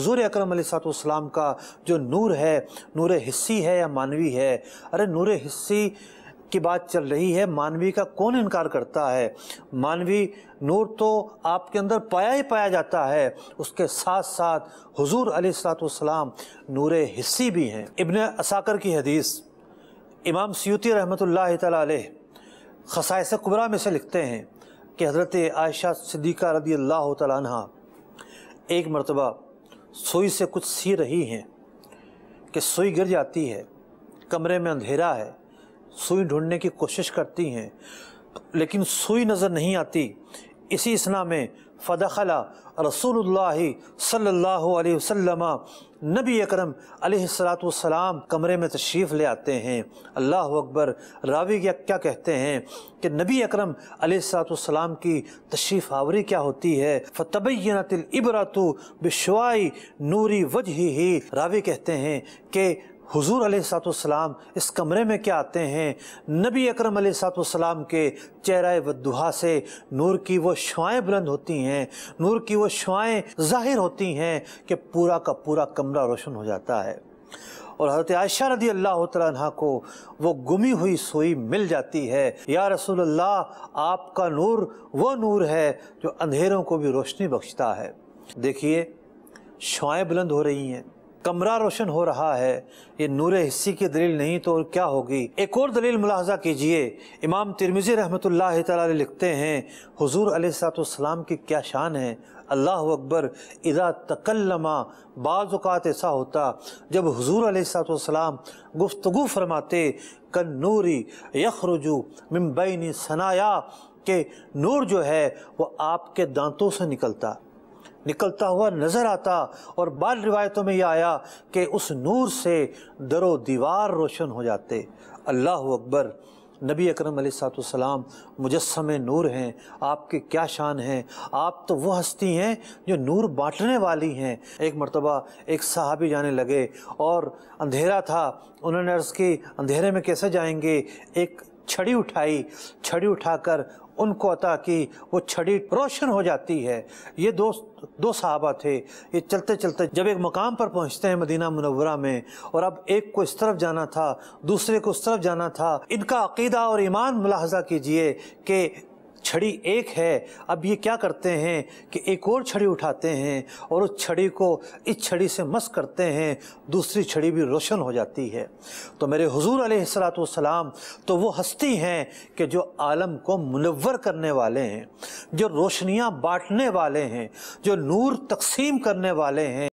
حضور اکرم علیہ سلاۃ والسلام کا جو نور ہے نور حصی ہے یا مانوی ہے ارے نور حصی کی بات چل رہی ہے مانوی کا کون انکار کرتا ہے مانوی نور تو آپ کے اندر پایا ہی پایا جاتا ہے اس کے ساتھ ساتھ حضور علیہ السلاۃ والسلام نور حصی بھی ہیں ابن اساکر کی حدیث امام سیوتی رحمۃ اللہ تعالیٰ علیہ خصائص قبرہ میں سے لکھتے ہیں کہ حضرت عائشہ صدیقہ رضی اللہ تعالیٰ عنہ ایک مرتبہ سوئی سے کچھ سی رہی ہیں کہ سوئی گر جاتی ہے کمرے میں اندھیرا ہے سوئی ڈھونڈنے کی کوشش کرتی ہیں لیکن سوئی نظر نہیں آتی اسی اسنا میں فدخلا رسول اللہ صلی اللہ علیہ وسلم نبی اکرم علیہ السلام والسلام کمرے میں تشریف لے آتے ہیں اللہ اکبر راوی کیا کہتے ہیں کہ نبی اکرم علیہ السلام کی تشریف آوری کیا ہوتی ہے فتبینت الْعِبْرَةُ بشوائی نوری وَجْهِهِ ہی راوی کہتے ہیں کہ حضور علیہ سات والسلام اس کمرے میں کیا آتے ہیں نبی اکرم علیہ سات والسلام کے چہرہ ودہا سے نور کی وہ شعائیں بلند ہوتی ہیں نور کی وہ شعائیں ظاہر ہوتی ہیں کہ پورا کا پورا کمرہ روشن ہو جاتا ہے اور حضرت عائشہ رضی اللہ تعالیٰ کو وہ گمی ہوئی سوئی مل جاتی ہے یا رسول اللہ آپ کا نور وہ نور ہے جو اندھیروں کو بھی روشنی بخشتا ہے دیکھیے شعائیں بلند ہو رہی ہیں کمرہ روشن ہو رہا ہے یہ نور حصی کی دلیل نہیں تو کیا ہوگی ایک اور دلیل ملاحظہ کیجئے امام ترمزی رحمۃ اللہ تعالیٰ لکھتے ہیں حضور علیہ السلاۃ کی کیا شان ہے اللہ اکبر اذا تکلما بعض اوقات ایسا ہوتا جب حضور علیہ السلام گفتگو فرماتے کن نوری یخرجو من بین ثنایا کہ نور جو ہے وہ آپ کے دانتوں سے نکلتا نکلتا ہوا نظر آتا اور بعض روایتوں میں یہ آیا کہ اس نور سے در و دیوار روشن ہو جاتے اللہ اکبر نبی اکرم علیہ مجسم نور ہیں آپ کی کیا شان ہیں آپ تو وہ ہستی ہیں جو نور بانٹنے والی ہیں ایک مرتبہ ایک صحابی جانے لگے اور اندھیرا تھا انہوں نے عرض کی اندھیرے میں کیسے جائیں گے ایک چھڑی اٹھائی چھڑی اٹھا کر ان کو عطا کی وہ چھڑی روشن ہو جاتی ہے یہ دو دو صحابہ تھے یہ چلتے چلتے جب ایک مقام پر پہنچتے ہیں مدینہ منورہ میں اور اب ایک کو اس طرف جانا تھا دوسرے کو اس طرف جانا تھا ان کا عقیدہ اور ایمان ملاحظہ کیجئے کہ چھڑی ایک ہے اب یہ کیا کرتے ہیں کہ ایک اور چھڑی اٹھاتے ہیں اور اس چھڑی کو اس چھڑی سے مس کرتے ہیں دوسری چھڑی بھی روشن ہو جاتی ہے تو میرے حضور علیہ السلات والسلام السلام تو وہ ہستی ہیں کہ جو عالم کو منور کرنے والے ہیں جو روشنیاں بانٹنے والے ہیں جو نور تقسیم کرنے والے ہیں